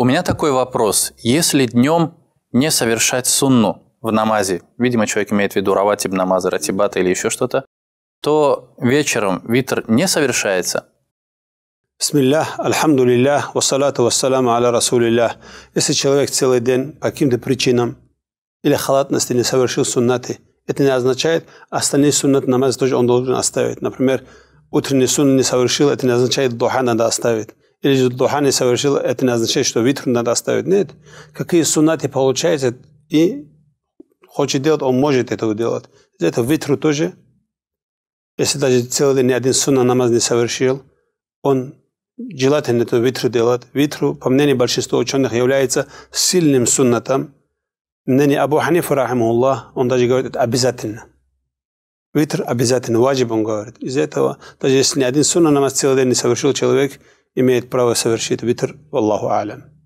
У меня такой вопрос. Если днем не совершать сунну в намазе, видимо, человек имеет в виду раватиб намаза, ратибата или еще что-то, то вечером витр не совершается? Бисмиллях, альхамдулиллях, вассалату вассаламу аля расулиллях. Если человек целый день по каким-то причинам или халатности не совершил суннаты, это не означает, остальные суннат намаз тоже он должен оставить. Например, утренний сунн не совершил, это не означает, духа надо оставить или же Духани совершил, это не означает, что витр надо оставить. Нет. Какие суннаты получается и хочет делать, он может этого делать. Это витру тоже. Если даже целый день ни один сунна намаз не совершил, он желательно эту витру делать. Витру, по мнению большинства ученых, является сильным суннатом. Мнение Абу Ханифа, рахимуллах, он даже говорит, это обязательно. Витр обязательно, ваджиб, он говорит. Из этого, даже если ни один сунна намаз целый день не совершил человек, имеет право совершить витр, Аллаху алям.